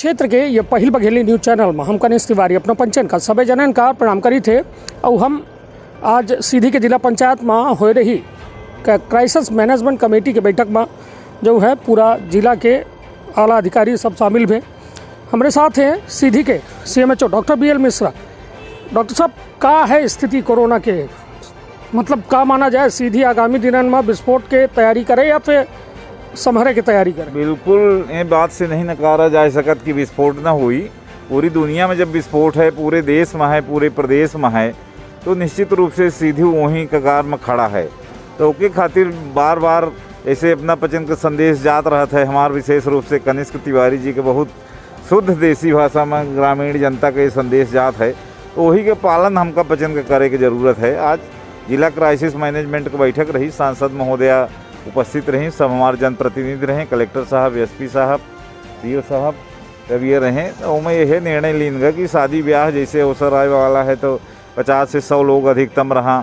क्षेत्र के ये पहल बघेली न्यूज चैनल में हम कनेश तिवारी अपना पंचन का सभी जनन का प्रणाम करी थे और हम आज सीधी के जिला पंचायत में हो रही क्राइसिस मैनेजमेंट कमेटी के बैठक में जो है पूरा जिला के आला अधिकारी सब शामिल हुए हमारे साथ हैं सीधी के C M H O doctor B L Mishra doctor साहब का है स्थिति कोरोना के मतलब का माना जाए सीधी आगामी दिन में विस्फोट के तैयारी करें या फिर समहरे की तैयारी करें बिल्कुल ये बात से नहीं नकारा जा सकत कि विस्फोट ना हुई पूरी दुनिया में जब विस्फोट है पूरे देश में है पूरे प्रदेश में है तो निश्चित रूप से सीधे वहीं कगार में खड़ा है तो उसके खातिर बार बार ऐसे अपना पचन का संदेश जात रहा था हमारे विशेष रूप से कनिष्क तिवारी जी के बहुत शुद्ध देसी भाषा में ग्रामीण जनता का ये संदेश जात है तो वही के पालन हमका पचन का करे की जरूरत है आज जिला क्राइसिस मैनेजमेंट की बैठक रही सांसद महोदया उपस्थित रहें सब हमारे जनप्रतिनिधि रहें कलेक्टर साहब एस साहब सीओ साहब जब ये रहें तो उनमें यह निर्णय लेंगे कि शादी ब्याह जैसे अवसर आए वाला है तो पचास से सौ लोग अधिकतम रहा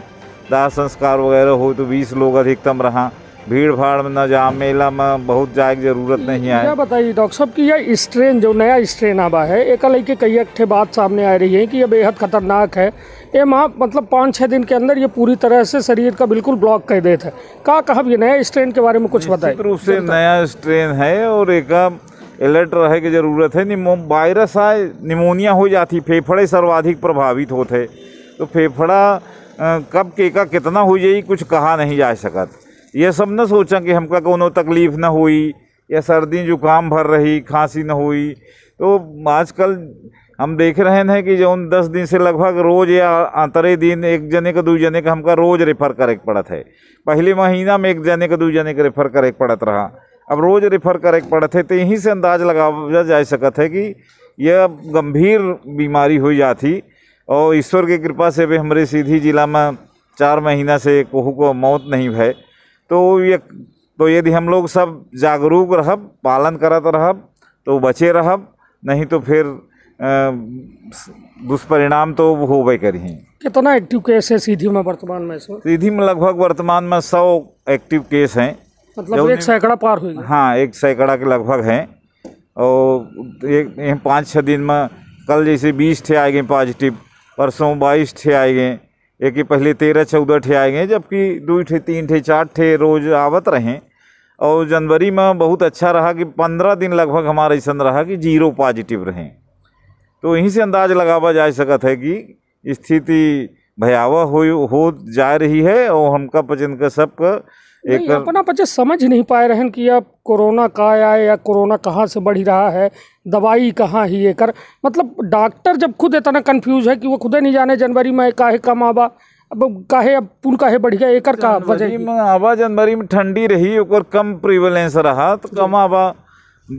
दाह संस्कार वगैरह हो तो बीस लोग अधिकतम रहा भीड़ भाड़ में न जा मेला में बहुत जाए की जरूरत नहीं आया बताइए डॉक्टर साहब कि यह स्ट्रेन जो नया स्ट्रेन आवा है एक लेके कई अट्ठे बात सामने आ रही है कि यह बेहद खतरनाक है ये माँ मतलब पाँच छः दिन के अंदर ये पूरी तरह से शरीर का बिल्कुल ब्लॉक कर देता है कहा कहा ये नया स्ट्रेन के बारे में कुछ बताए रूप से नया स्ट्रेन है और एक अलर्ट रहे की ज़रूरत है वायरस आए निमोनिया हो जाती फेफड़े सर्वाधिक प्रभावित होते तो फेफड़ा कब के का कितना हो जाए कुछ कहा नहीं जा सकत यह सब न सोचा कि हमका को तकलीफ न हुई या सर्दी जुकाम भर रही खांसी न हुई तो आजकल हम देख रहे हैं कि जो उन दस दिन से लगभग रोज या अंतरे दिन एक जने का दो जने का हमका रोज रेफर करे के पड़त है पहले महीना में एक जने का दो जने के रेफर करे के पड़त रहा अब रोज रेफर करे के पड़त है तो यहीं से अंदाज लगाया जा सकत है कि यह गंभीर बीमारी हो जाती और ईश्वर की कृपा से भी हमारे सीधी जिला में चार महीना से कोहू को मौत नहीं भय तो ये तो यदि हम लोग सब जागरूक रहब पालन करत रहब तो बचे रहब नहीं तो फिर दुष्परिणाम तो होबे करी कितना एक्टिव केस है सीधी में वर्तमान में इसमें सीधी में लगभग वर्तमान में सौ एक्टिव केस हैं मतलब एक सैकड़ा पार हुई हाँ एक सैकड़ा के लगभग हैं और एक पाँच छः दिन में कल जैसे बीस ठे आए गए पॉजिटिव परसों बाईस ठे आए गए एक ही पहले तेरह चौदह ठे आए गए जबकि दो ठे तीन ठे चार ठे रोज आवत रहें और जनवरी में बहुत अच्छा रहा कि पंद्रह दिन लगभग हमारा ऐसा रहा कि जीरो पॉजिटिव रहें तो वहीं से अंदाज लगावा जा सकत है कि स्थिति भयावह हो हो जा रही है और हमका पचन का सबका एक अपना बच्चे समझ नहीं पाए रहन कि अब कोरोना का आए या कोरोना कहाँ से बढ़ रहा है दवाई कहाँ ही ये कर मतलब डॉक्टर जब खुद इतना कंफ्यूज है कि वो खुद नहीं जाने जनवरी में काहे कम आवा अब काहे अब पुल काहे बढ़ गया एक का वजह आवा जनवरी में ठंडी रही और कम प्रिवलेंस रहा तो कम आवा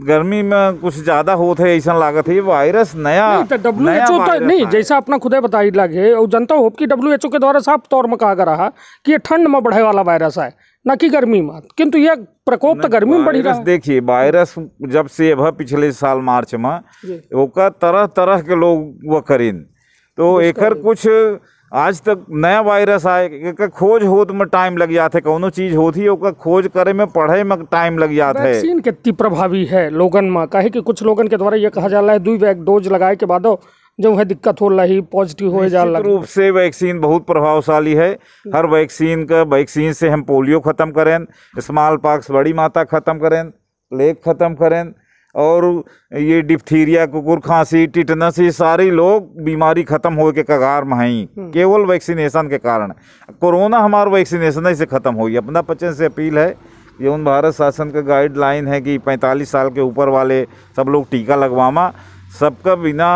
गर्मी में कुछ ज्यादा होते ऐसा लागत है वायरस नया डब्ल्यू एच ओ तो नहीं जैसा अपना खुदे बताई लगे और जनता होप की डब्ल्यू एच ओ के द्वारा साफ तौर में कहा गया रहा कि ये ठंड में बढ़े वाला वायरस है न कि गर्मी में किंतु यह प्रकोप तो गर्मी में बढ़ी रहा देखिए वायरस जब से अब पिछले साल मार्च में ओका तरह तरह के लोग वह करीन तो एक कुछ आज तक नया वायरस आए का खोज होत में टाइम लग जात है कौनों चीज होती ओका खोज करे में पढ़े में टाइम लग जात है वैक्सीन कितनी प्रभावी है लोगन में कहे कि कुछ लोगन के द्वारा ये कहा जा रहा है दुई बैग डोज लगाए के बाद जो है दिक्कत हो रही पॉजिटिव हो जा रहा रूप से वैक्सीन बहुत प्रभावशाली है हर वैक्सीन का वैक्सीन से हम पोलियो खत्म करें स्मॉल पॉक्स बड़ी माता खत्म करें प्लेग खत्म करें और ये डिप्थीरिया कुकुर खांसी टिटनस ये सारी लोग बीमारी खत्म हो के कगार में हैं हम्म। केवल वैक्सीनेशन के कारण कोरोना हमारा वैक्सीनेशन से ख़त्म हुई अपना पचन से अपील है ये उन भारत शासन का गाइडलाइन है कि 45 साल के ऊपर वाले सब लोग टीका लगवामा सबका बिना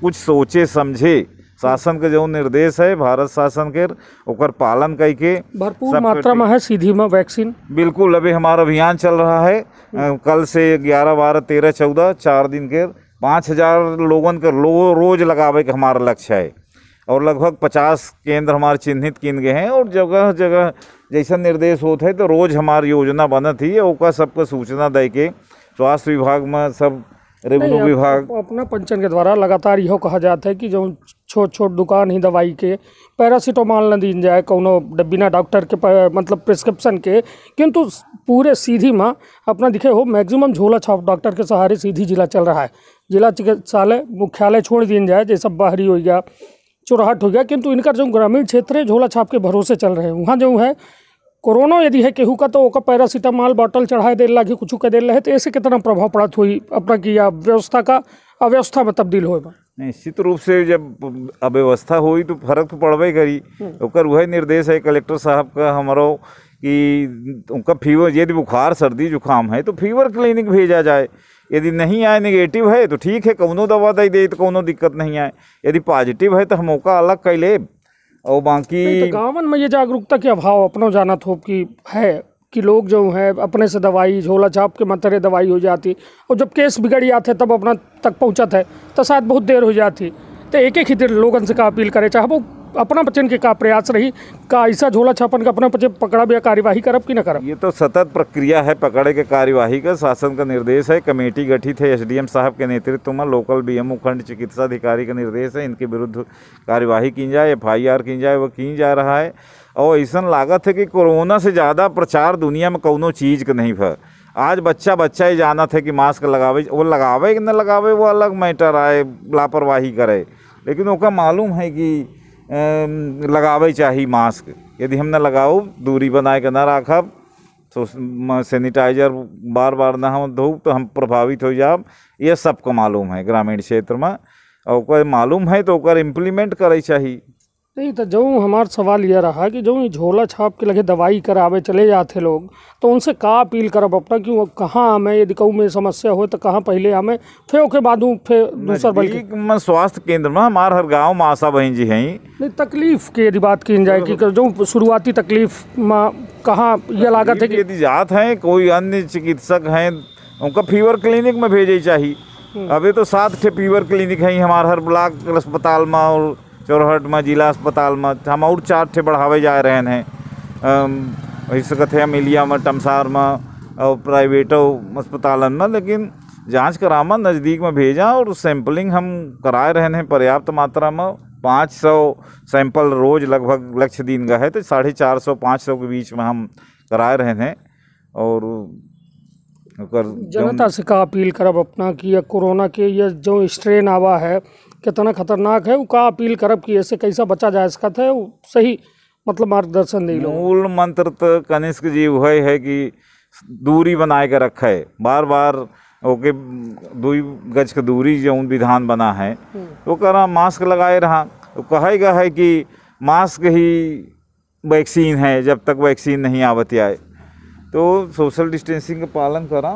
कुछ सोचे समझे शासन के जो निर्देश है भारत शासन के ओकर पालन करके भरपूर मात्रा में है सीधी में वैक्सीन बिल्कुल अभी हमारा अभियान चल रहा है हम्म। कल से ग्यारह बारह तेरह चौदह चार दिन के पाँच हजार लोगों के लो रोज लगावे के हमारा लक्ष्य है और लगभग पचास केंद्र हमारे चिन्हित किन गए हैं और जगह जगह जैसा निर्देश होते हैं तो रोज हमारी योजना बनत ही ओका सबको सूचना दे के स्वास्थ्य विभाग में सब रेवेन्यू विभाग अपना पंचन के द्वारा लगातार यो कहा जाता है कि जो छोट छोट दुकान ही दवाई के पैरासीटामॉल न दीन जाए कोनो बिना डॉक्टर के मतलब प्रिस्क्रिप्शन के किंतु पूरे सीधी माँ अपना दिखे हो मैक्सिमम झोला छाप डॉक्टर के सहारे सीधी जिला चल रहा है जिला चिकित्सालय मुख्यालय छोड़ दिए जाए जैसे बाहरी हो गया चौराहट हो गया किंतु इनका जो ग्रामीण क्षेत्र है झोला छाप के भरोसे चल रहे हैं वहाँ जो है कोरोना यदि है केहू का तो वो पैरासीटामॉल बॉटल चढ़ाए दे लागे कुछ कर दे है तो ऐसे कितना प्रभाव पड़ा हुई अपना की व्यवस्था का अव्यवस्था में तब्दील हो निश्चित रूप से जब अव्यवस्था हुई तो फर्क तो पड़बे करी और हम्म। वही निर्देश है कलेक्टर साहब का हमारो कि उनका फीवर यदि बुखार सर्दी जुकाम है तो फीवर क्लिनिक भेजा जाए यदि नहीं आए निगेटिव है तो ठीक है कौनो दवा दे दे तो कौनो दिक्कत नहीं आए यदि पॉजिटिव है तो हम ओका अलग कर ले और बाकी तो गाँवन में ये जागरूकता के अभाव अपनों जाना थोप की है कि लोग जो हैं अपने से दवाई झोला छाप के मतरे दवाई हो जाती और जब केस बिगड़ जाते तब अपना तक पहुँचा था तो शायद बहुत देर हो जाती तो एक एक ही देर लोगन से का अपील करे चाहे वो अपना बचन के का प्रयास रही का ऐसा झोला छापन का अपना बचन पकड़ा या कार्यवाही करब कि न करब ये तो सतत प्रक्रिया है पकड़े के कार्यवाही का शासन का निर्देश है कमेटी गठित है एसडीएम साहब के नेतृत्व में लोकल बी एम खंड चिकित्सा अधिकारी का निर्देश है इनके विरुद्ध कार्यवाही की जाए एफ आई आर की जाए वह की जा रहा है और ऐसा लागत है कि कोरोना से ज़्यादा प्रचार दुनिया में कौनों चीज़ का नहीं भर आज बच्चा बच्चा ही जाना था कि मास्क लगावे वो लगावे कि न लगावे वो अलग मैटर आए लापरवाही करे लेकिन उनका मालूम है कि लगावे चाहिए मास्क यदि हम ना लगाओ दूरी बनाए के ना राखब तो सैनिटाइजर बार बार ना हम धो तो हम प्रभावित हो जाब यह सबको मालूम है ग्रामीण क्षेत्र में और मालूम है तो इम्प्लीमेंट करे चाहिए नहीं तो जो हमारा सवाल यह रहा कि जो झोला छाप के लगे दवाई करावे चले जाते लोग तो उनसे का अपील करब अपना क्यों कहाँ हमें यदि कहूँ में समस्या हो तो कहाँ पहले हमें फिर ओके बाद फिर दूसरा बल्कि स्वास्थ्य केंद्र में हमारे हर गांव में आशा बहन जी हैं नहीं तकलीफ की यदि बात की जाए कि जो शुरुआती तकलीफ में कहाँ यह लागत है यदि जात हैं कोई अन्य चिकित्सक हैं उनका फीवर क्लिनिक में भेजे चाहिए हम्म। अभी तो सात फीवर क्लिनिक हैं हमारे हर ब्लॉक अस्पताल में और चौरहट में जिला अस्पताल में हम और चार ठे बढ़ावे जा रहे हैं ऐसे कथे हम इलिया में टमसार में और प्राइवेट अस्पताल में लेकिन जांच करामा नज़दीक में भेजा और सैंपलिंग हम कराए रहे हैं पर्याप्त मात्रा में पाँच सौ सैंपल रोज़ लगभग लक्ष्य दिन का है तो साढ़े चार सौ पाँच सौ के बीच में हम कराए रहे हैं और जनता से का अपील करब अपना कि यह कोरोना के ये जो स्ट्रेन आवा है कितना खतरनाक है का अपील करब कि ऐसे कैसा बचा जा सकता है तो सही मतलब मार्गदर्शन दे मूल मंत्र तो कनिष्क जी वह है कि दूरी बनाए के रखे बार बार ओके दुई गज के दूरी जो विधान बना है वो करा मास्क लगाए रहा तो कहेगा है कि मास्क ही वैक्सीन है जब तक वैक्सीन नहीं आवत आए तो सोशल डिस्टेंसिंग का पालन करा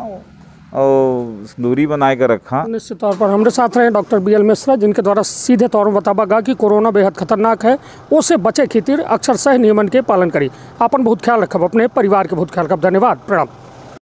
और दूरी बनाए कर रखा निश्चित तौर पर हमारे साथ रहे डॉक्टर बी एल मिश्रा जिनके द्वारा सीधे तौर पर बताबा गया कि कोरोना बेहद खतरनाक है उसे बचे खेती अक्सर सह नियमन के पालन करी अपन बहुत ख्याल रखब अपने परिवार के बहुत ख्याल रखब धन्यवाद प्रणाम